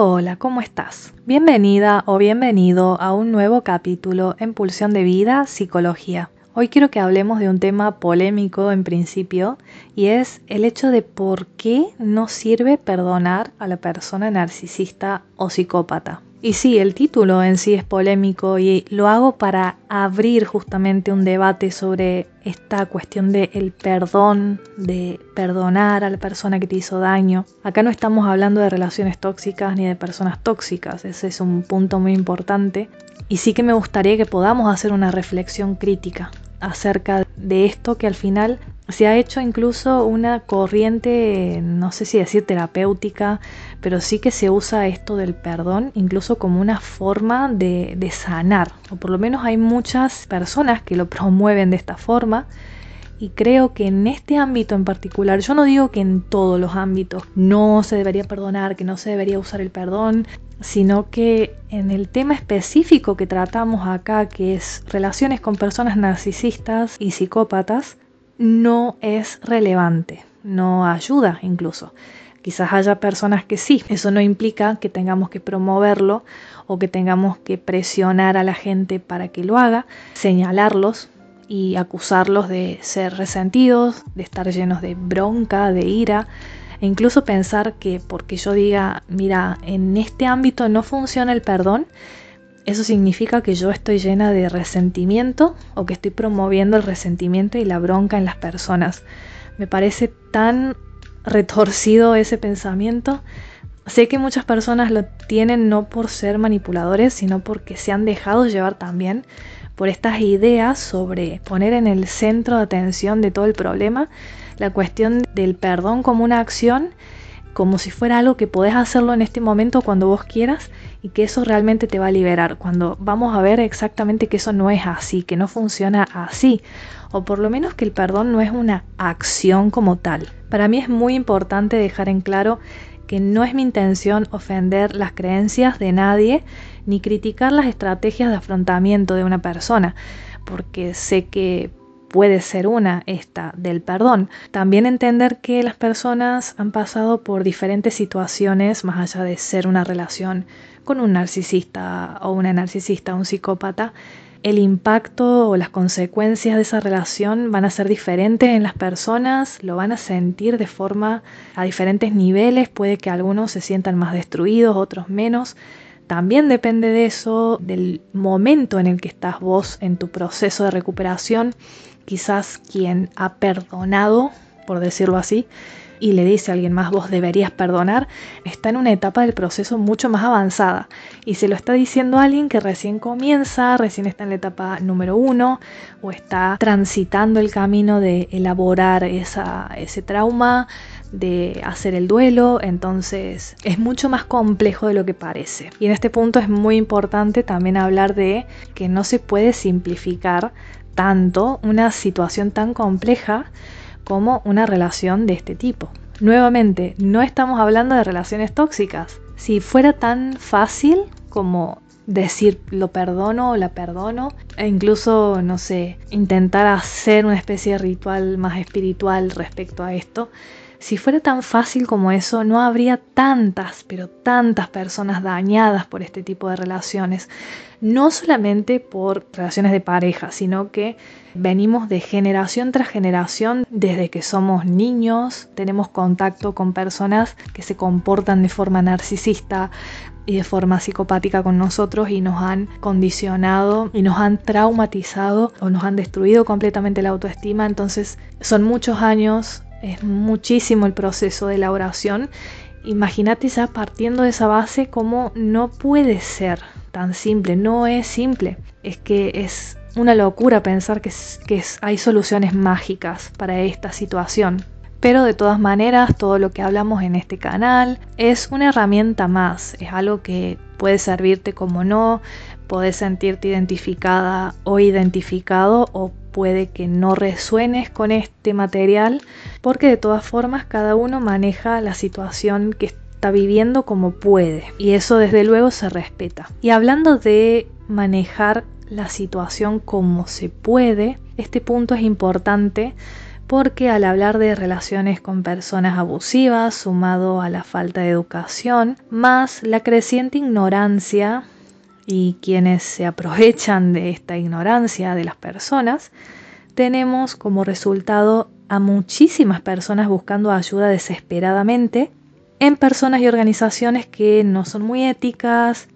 Hola, ¿cómo estás? Bienvenida o bienvenido a un nuevo capítulo en Pulsión de Vida, Psicología. Hoy quiero que hablemos de un tema polémico en principio y es el hecho de por qué no sirve perdonar a la persona narcisista o psicópata. Y sí, el título en sí es polémico y lo hago para abrir justamente un debate sobre esta cuestión del el perdón, de perdonar a la persona que te hizo daño. Acá no estamos hablando de relaciones tóxicas ni de personas tóxicas, ese es un punto muy importante. Y sí que me gustaría que podamos hacer una reflexión crítica acerca de esto que al final se ha hecho incluso una corriente, no sé si decir terapéutica, pero sí que se usa esto del perdón incluso como una forma de, sanar, o por lo menos hay muchas personas que lo promueven de esta forma. Y creo que en este ámbito en particular, yo no digo que en todos los ámbitos no se debería perdonar, que no se debería usar el perdón, sino que en el tema específico que tratamos acá, que es relaciones con personas narcisistas y psicópatas, no es relevante, no ayuda incluso. Quizás haya personas que sí, eso no implica que tengamos que promoverlo o que tengamos que presionar a la gente para que lo haga, señalarlos y acusarlos de ser resentidos, de estar llenos de bronca, de ira, e incluso pensar que porque yo diga, mira, en este ámbito no funciona el perdón, eso significa que yo estoy llena de resentimiento o que estoy promoviendo el resentimiento y la bronca en las personas. Me parece tan retorcido ese pensamiento. Sé que muchas personas lo tienen no por ser manipuladores, sino porque se han dejado llevar también por estas ideas sobre poner en el centro de atención de todo el problema la cuestión del perdón como una acción como si fuera algo que podés hacerlo en este momento cuando vos quieras y que eso realmente te va a liberar, cuando vamos a ver exactamente que eso no es así, que no funciona así, o por lo menos que el perdón no es una acción como tal. Para mí es muy importante dejar en claro que no es mi intención ofender las creencias de nadie ni criticar las estrategias de afrontamiento de una persona, porque sé que puede ser una, esta del perdón. También entender que las personas han pasado por diferentes situaciones, más allá de ser una relación con un narcisista o una narcisista, un psicópata, el impacto o las consecuencias de esa relación van a ser diferentes en las personas, lo van a sentir de forma a diferentes niveles, puede que algunos se sientan más destruidos, otros menos. También depende de eso, del momento en el que estás vos en tu proceso de recuperación, quizás quien ha perdonado, por decirlo así, y le dice a alguien más vos deberías perdonar, está en una etapa del proceso mucho más avanzada y se lo está diciendo a alguien que recién comienza, recién está en la etapa número uno o está transitando el camino de elaborar ese trauma, de hacer el duelo, entonces es mucho más complejo de lo que parece. Y en este punto es muy importante también hablar de que no se puede simplificar tanto una situación tan compleja como una relación de este tipo. Nuevamente, no estamos hablando de relaciones tóxicas. Si fuera tan fácil como decir lo perdono o la perdono, e incluso, no sé, intentar hacer una especie de ritual más espiritual respecto a esto, si fuera tan fácil como eso, no habría tantas, pero tantas personas dañadas por este tipo de relaciones. No solamente por relaciones de pareja, sino que venimos de generación tras generación, desde que somos niños, tenemos contacto con personas que se comportan de forma narcisista y de forma psicopática con nosotros y nos han condicionado y nos han traumatizado o nos han destruido completamente la autoestima. Entonces son muchos años es muchísimo el proceso de la oración, Imagínate ya partiendo de esa base cómo no puede ser tan simple, no es simple. Es que es una locura pensar que, hay soluciones mágicas para esta situación. Pero de todas maneras, todo lo que hablamos en este canal es una herramienta más, es algo que puede servirte como no, podés sentirte identificada o identificado o puede que no resuenes con este material, porque de todas formas cada uno maneja la situación que está viviendo como puede y eso desde luego se respeta. Y hablando de manejar la situación como se puede, este punto es importante porque al hablar de relaciones con personas abusivas, sumado a la falta de educación, más la creciente ignorancia y quienes se aprovechan de esta ignorancia de las personas, tenemos como resultado a muchísimas personas buscando ayuda desesperadamente en personas y organizaciones que no son muy éticas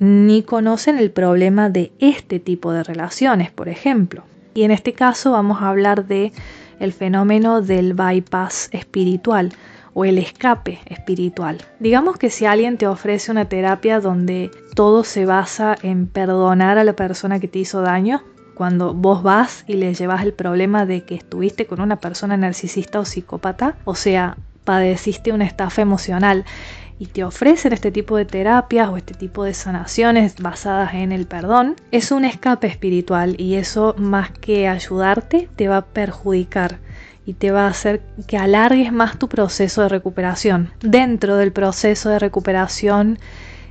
ni conocen el problema de este tipo de relaciones, por ejemplo. Y en este caso vamos a hablar de el fenómeno del bypass espiritual, o el escape espiritual. Digamos que si alguien te ofrece una terapia donde todo se basa en perdonar a la persona que te hizo daño, cuando vos vas y le llevas el problema de que estuviste con una persona narcisista o psicópata, o sea, padeciste una estafa emocional y te ofrecen este tipo de terapias o este tipo de sanaciones basadas en el perdón, es un escape espiritual y eso más que ayudarte te va a perjudicar y te va a hacer que alargues más tu proceso de recuperación. Dentro del proceso de recuperación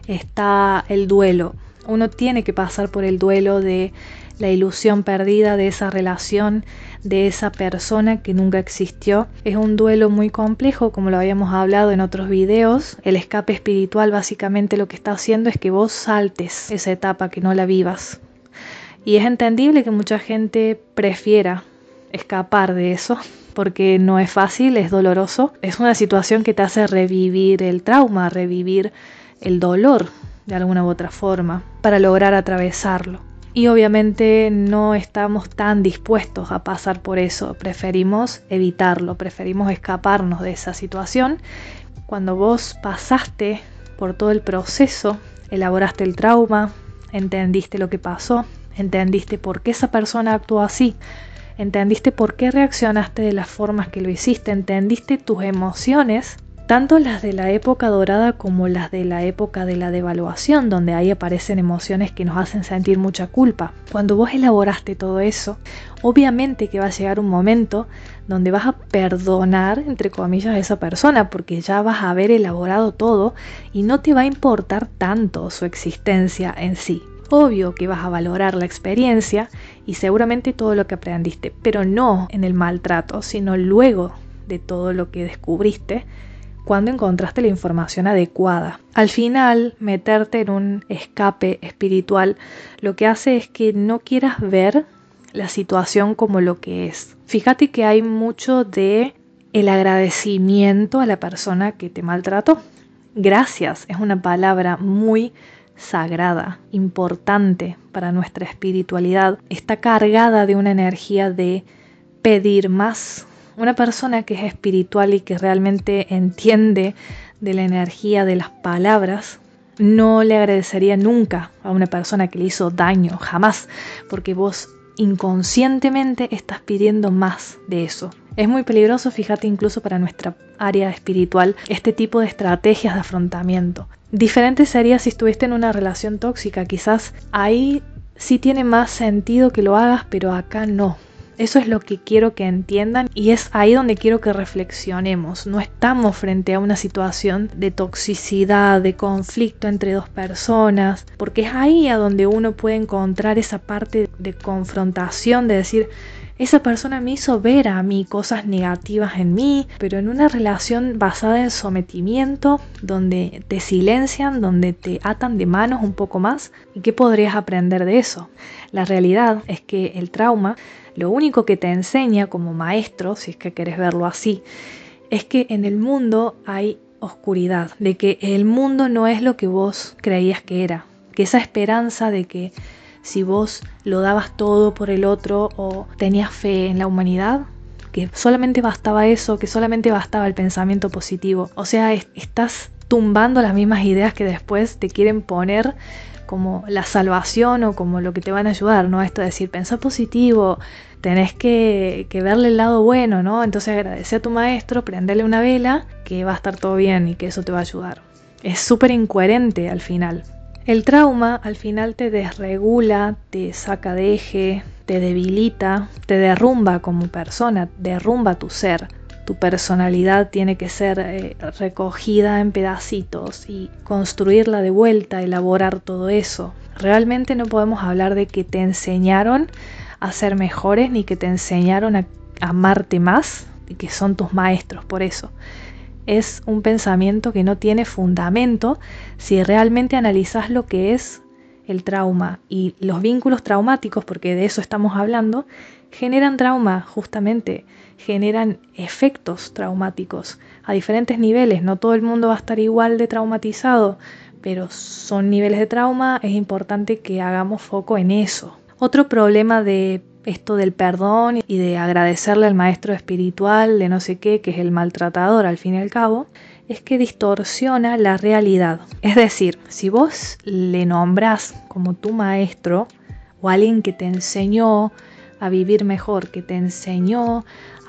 está el duelo. Uno tiene que pasar por el duelo de la ilusión perdida de esa relación, de esa persona que nunca existió. Es un duelo muy complejo, como lo habíamos hablado en otros videos. El escape espiritual básicamente lo que está haciendo es que vos saltes esa etapa, que no la vivas. Y es entendible que mucha gente prefiera escapar de eso, porque no es fácil, es doloroso. Es una situación que te hace revivir el trauma, revivir el dolor de alguna u otra forma, para lograr atravesarlo. Y obviamente no estamos tan dispuestos a pasar por eso, preferimos evitarlo, preferimos escaparnos de esa situación. Cuando vos pasaste por todo el proceso, elaboraste el trauma, entendiste lo que pasó, entendiste por qué esa persona actuó así, entendiste por qué reaccionaste de las formas que lo hiciste, entendiste tus emociones, tanto las de la época dorada como las de la época de la devaluación, donde ahí aparecen emociones que nos hacen sentir mucha culpa. Cuando vos elaboraste todo eso, obviamente que va a llegar un momento donde vas a perdonar, entre comillas, a esa persona, porque ya vas a haber elaborado todo y no te va a importar tanto su existencia en sí. Obvio que vas a valorar la experiencia y seguramente todo lo que aprendiste, pero no en el maltrato, sino luego de todo lo que descubriste cuando encontraste la información adecuada. Al final, meterte en un escape espiritual lo que hace es que no quieras ver la situación como lo que es. Fíjate que hay mucho de el agradecimiento a la persona que te maltrató. Gracias es una palabra muy sagrada, importante para nuestra espiritualidad. Está cargada de una energía de pedir más. Una persona que es espiritual y que realmente entiende de la energía de las palabras, no le agradecería nunca a una persona que le hizo daño, jamás, porque vos inconscientemente estás pidiendo más de eso. Es muy peligroso, fíjate, incluso para nuestra área espiritual, este tipo de estrategias de afrontamiento. Diferente sería si estuviste en una relación tóxica, quizás ahí sí tiene más sentido que lo hagas, pero acá no. Eso es lo que quiero que entiendan y es ahí donde quiero que reflexionemos. No estamos frente a una situación de toxicidad, de conflicto entre dos personas, porque es ahí a donde uno puede encontrar esa parte de confrontación, de decir, esa persona me hizo ver a mí cosas negativas en mí, pero en una relación basada en sometimiento, donde te silencian, donde te atan de manos un poco más. ¿Y qué podrías aprender de eso? La realidad es que el trauma lo único que te enseña como maestro, si es que querés verlo así, es que en el mundo hay oscuridad, de que el mundo no es lo que vos creías que era, que esa esperanza de que si vos lo dabas todo por el otro o tenías fe en la humanidad, que solamente bastaba eso, que solamente bastaba el pensamiento positivo. O sea, estás tumbando las mismas ideas que después te quieren poner como la salvación o como lo que te van a ayudar, ¿no? Esto de decir, pensar positivo, tenés que, que verle el lado bueno, ¿no? Entonces agradece a tu maestro, prendele una vela, que va a estar todo bien y que eso te va a ayudar. Es súper incoherente al final. El trauma al final te desregula, te saca de eje, te debilita, te derrumba como persona, derrumba tu ser, tu personalidad tiene que ser eh, recogida en pedacitos y construirla de vuelta, elaborar todo eso. Realmente no podemos hablar de que te enseñaron a ser mejores ni que te enseñaron a amarte más y que son tus maestros por eso. Es un pensamiento que no tiene fundamento si realmente analizas lo que es el trauma y los vínculos traumáticos, porque de eso estamos hablando, generan trauma justamente, generan efectos traumáticos a diferentes niveles. No todo el mundo va a estar igual de traumatizado, pero son niveles de trauma, es importante que hagamos foco en eso, otro problema de esto del perdón y de agradecerle al maestro espiritual de no sé qué, que es el maltratador al fin y al cabo, es que distorsiona la realidad. Es decir, si vos le nombrás como tu maestro o alguien que te enseñó a vivir mejor, que te enseñó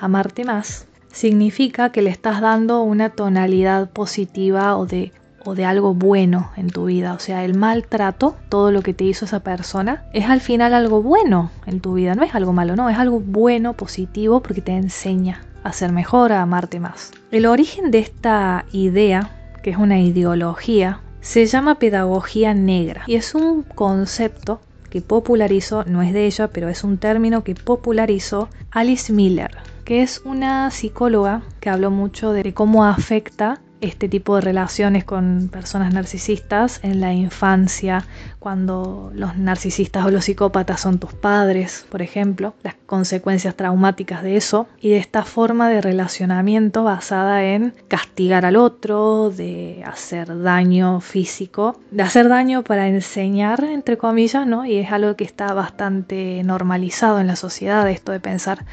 a amarte más, significa que le estás dando una tonalidad positiva o de o de algo bueno en tu vida. O sea, el maltrato, todo lo que te hizo esa persona, es al final algo bueno en tu vida. No es algo malo, no, es algo bueno, positivo, porque te enseña a ser mejor, a amarte más. El origen de esta idea, que es una ideología, se llama pedagogía negra y es un concepto que popularizó, no es de ella, pero es un término que popularizó Alice Miller, que es una psicóloga que habló mucho de cómo afecta este tipo de relaciones con personas narcisistas en la infancia, cuando los narcisistas o los psicópatas son tus padres, por ejemplo, las consecuencias traumáticas de eso, y de esta forma de relacionamiento basada en castigar al otro, de hacer daño físico, de hacer daño para enseñar, entre comillas, ¿no? Y es algo que está bastante normalizado en la sociedad, esto de pensar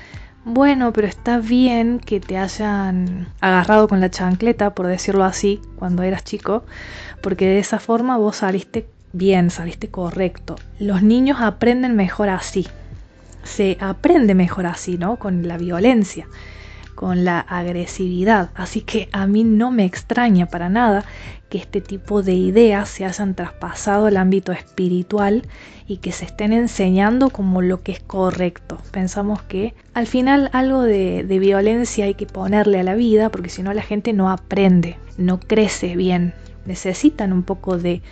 bueno, pero está bien que te hayan agarrado con la chancleta, por decirlo así, cuando eras chico, porque de esa forma vos saliste bien, saliste correcto. Los niños aprenden mejor así. Se aprende mejor así, ¿no? Con la violencia con la agresividad. Así que a mí no me extraña para nada que este tipo de ideas se hayan traspasado al ámbito espiritual y que se estén enseñando como lo que es correcto. Pensamos que al final algo de, violencia hay que ponerle a la vida porque si no la gente no aprende, no crece bien. Necesitan un poco de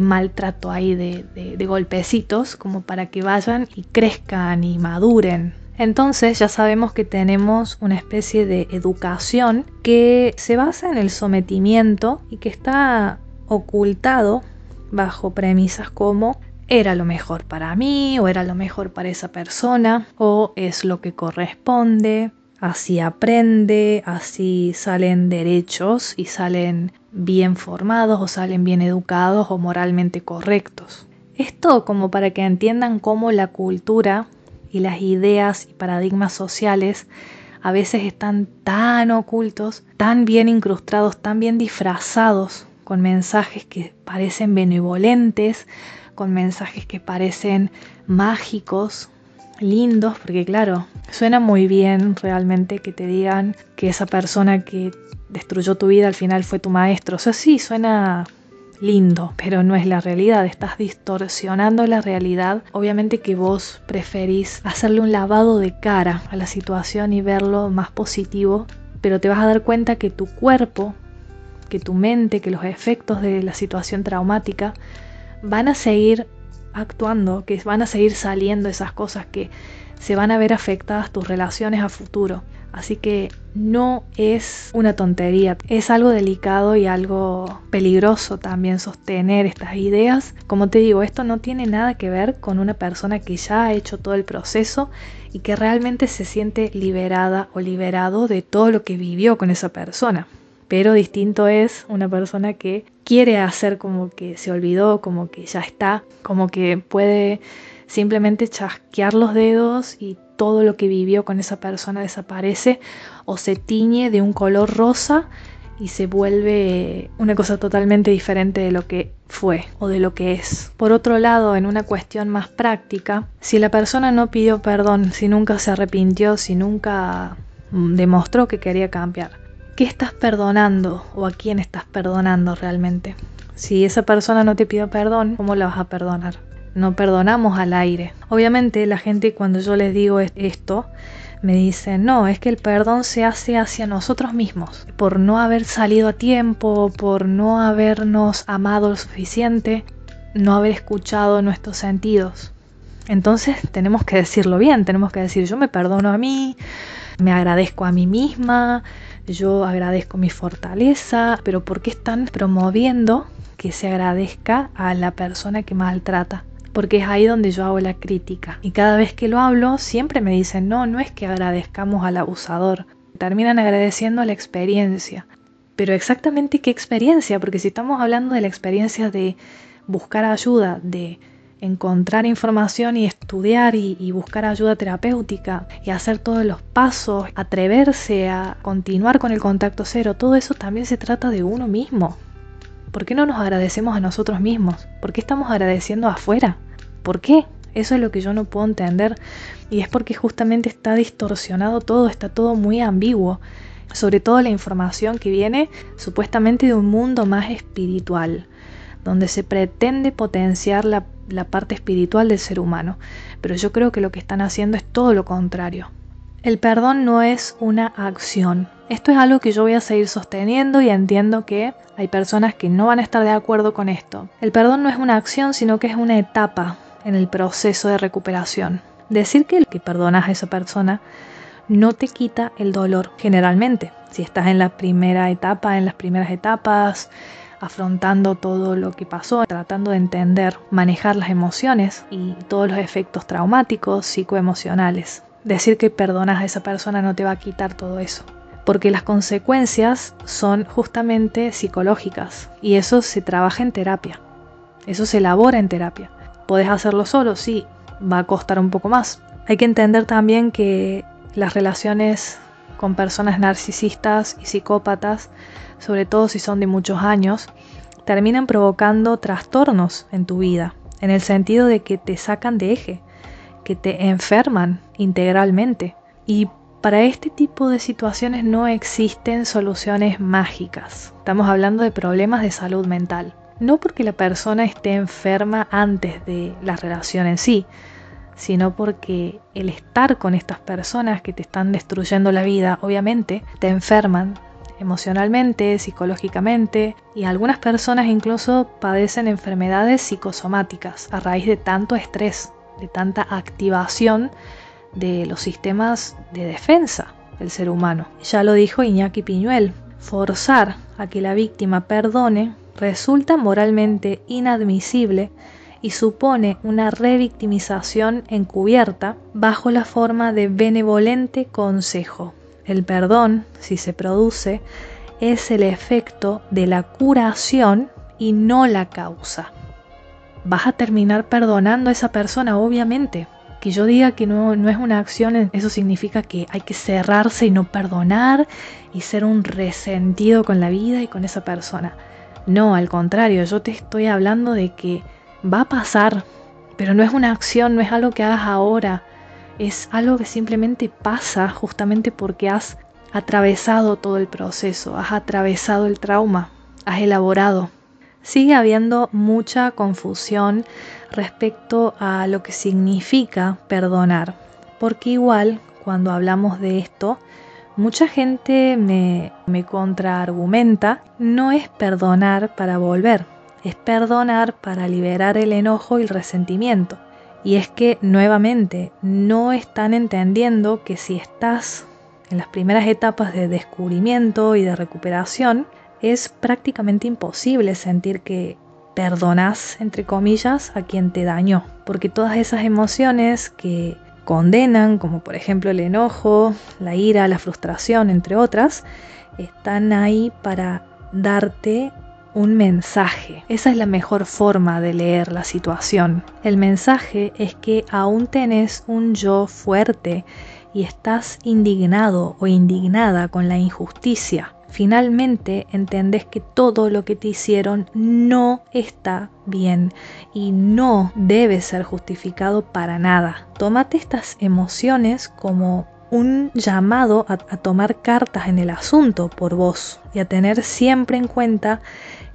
maltrato ahí, de, golpecitos, como para que vayan y crezcan y maduren. Entonces ya sabemos que tenemos una especie de educación que se basa en el sometimiento y que está ocultado bajo premisas como era lo mejor para mí o era lo mejor para esa persona o es lo que corresponde, así aprende, así salen derechos y salen bien formados o salen bien educados o moralmente correctos. Esto como para que entiendan cómo la cultura y las ideas y paradigmas sociales a veces están tan ocultos, tan bien incrustados, tan bien disfrazados con mensajes que parecen benevolentes, con mensajes que parecen mágicos, lindos, porque claro, suena muy bien realmente que te digan que esa persona que destruyó tu vida al final fue tu maestro. O sea, sí, suena lindo, pero no es la realidad, estás distorsionando la realidad. Obviamente que vos preferís hacerle un lavado de cara a la situación y verlo más positivo, pero te vas a dar cuenta que tu cuerpo, que tu mente, que los efectos de la situación traumática van a seguir actuando, que van a seguir saliendo esas cosas que se van a ver afectadas tus relaciones a futuro. Así que no es una tontería, es algo delicado y algo peligroso también sostener estas ideas. Como te digo, esto no tiene nada que ver con una persona que ya ha hecho todo el proceso y que realmente se siente liberada o liberado de todo lo que vivió con esa persona. Pero distinto es una persona que quiere hacer como que se olvidó, como que ya está, como que puede simplemente chasquear los dedos y todo lo que vivió con esa persona desaparece o se tiñe de un color rosa y se vuelve una cosa totalmente diferente de lo que fue o de lo que es. Por otro lado, en una cuestión más práctica, si la persona no pidió perdón, si nunca se arrepintió, si nunca mm, demostró que quería cambiar, ¿qué estás perdonando o a quién estás perdonando realmente? Si esa persona no te pidió perdón, ¿cómo la vas a perdonar? no perdonamos al aire. Obviamente la gente cuando yo les digo esto, me dice no, es que el perdón se hace hacia nosotros mismos, por no haber salido a tiempo, por no habernos amado lo suficiente, no haber escuchado nuestros sentidos. Entonces tenemos que decirlo bien, tenemos que decir, yo me perdono a mí, me agradezco a mí misma, yo agradezco mi fortaleza, pero ¿por qué están promoviendo que se agradezca a la persona que maltrata? porque es ahí donde yo hago la crítica. Y cada vez que lo hablo, siempre me dicen, no, no es que agradezcamos al abusador, terminan agradeciendo la experiencia. Pero exactamente qué experiencia, porque si estamos hablando de la experiencia de buscar ayuda, de encontrar información y estudiar y, y, buscar ayuda terapéutica y hacer todos los pasos, atreverse a continuar con el contacto cero, todo eso también se trata de uno mismo. ¿Por qué no nos agradecemos a nosotros mismos? ¿Por qué estamos agradeciendo afuera? ¿Por qué? Eso es lo que yo no puedo entender y es porque justamente está distorsionado todo, está todo muy ambiguo, sobre todo la información que viene supuestamente de un mundo más espiritual, donde se pretende potenciar la, la parte espiritual del ser humano, pero yo creo que lo que están haciendo es todo lo contrario. El perdón no es una acción, esto es algo que yo voy a seguir sosteniendo y entiendo que hay personas que no van a estar de acuerdo con esto. El perdón no es una acción, sino que es una etapa en el proceso de recuperación. Decir que, que perdonas a esa persona no te quita el dolor generalmente. Si estás en la primera etapa, en las primeras etapas, afrontando todo lo que pasó, tratando de entender, manejar las emociones y todos los efectos traumáticos, psicoemocionales. Decir que perdonas a esa persona no te va a quitar todo eso porque las consecuencias son justamente psicológicas y eso se trabaja en terapia, eso se elabora en terapia. Podés hacerlo solo, sí, va a costar un poco más. Hay que entender también que las relaciones con personas narcisistas y psicópatas, sobre todo si son de muchos años, terminan provocando trastornos en tu vida, en el sentido de que te sacan de eje, que te enferman integralmente. Y para este tipo de situaciones no existen soluciones mágicas. Estamos hablando de problemas de salud mental. No porque la persona esté enferma antes de la relación en sí, sino porque el estar con estas personas que te están destruyendo la vida, obviamente, te enferman emocionalmente, psicológicamente, y algunas personas incluso padecen enfermedades psicosomáticas a raíz de tanto estrés, de tanta activación de los sistemas de defensa del ser humano. Ya lo dijo Iñaki Piñuel, forzar a que la víctima perdone resulta moralmente inadmisible y supone una revictimización encubierta bajo la forma de benevolente consejo. El perdón, si se produce, es el efecto de la curación y no la causa. Vas a terminar perdonando a esa persona, obviamente, que yo diga que no, es una acción, eso significa que hay que cerrarse y no perdonar y ser un resentido con la vida y con esa persona. No, al contrario, yo te estoy hablando de que va a pasar, pero no es una acción, no es algo que hagas ahora, es algo que simplemente pasa justamente porque has atravesado todo el proceso, has atravesado el trauma, has elaborado sigue habiendo mucha confusión respecto a lo que significa perdonar, porque igual cuando hablamos de esto, mucha gente me, me contraargumenta, no es perdonar para volver, es perdonar para liberar el enojo y el resentimiento. Y es que nuevamente no están entendiendo que si estás en las primeras etapas de descubrimiento y de recuperación, es prácticamente imposible sentir que perdonas, entre comillas, a quien te dañó, porque todas esas emociones que condenan, como por ejemplo el enojo, la ira, la frustración, entre otras, están ahí para darte un mensaje. Esa es la mejor forma de leer la situación. El mensaje es que aún tenés un yo fuerte y estás indignado o indignada con la injusticia finalmente entendés que todo lo que te hicieron no está bien y no debe ser justificado para nada. Tómate estas emociones como un llamado a, a tomar cartas en el asunto por vos y a tener siempre en cuenta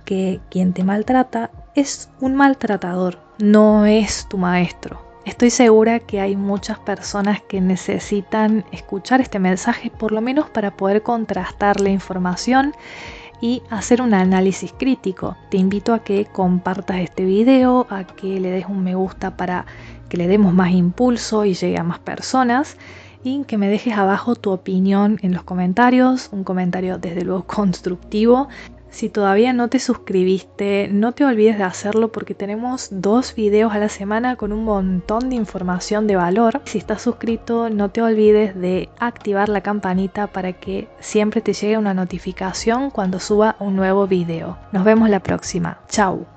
que quien te maltrata es un maltratador, no es tu maestro. Estoy segura que hay muchas personas que necesitan escuchar este mensaje, por lo menos para poder contrastar la información y hacer un análisis crítico. Te invito a que compartas este video, a que le des un me gusta para que le demos más impulso y llegue a más personas y que me dejes abajo tu opinión en los comentarios, un comentario desde luego constructivo si todavía no te suscribiste, no te olvides de hacerlo porque tenemos dos videos a la semana con un montón de información de valor. Si estás suscrito, no te olvides de activar la campanita para que siempre te llegue una notificación cuando suba un nuevo video. Nos vemos la próxima. Chao.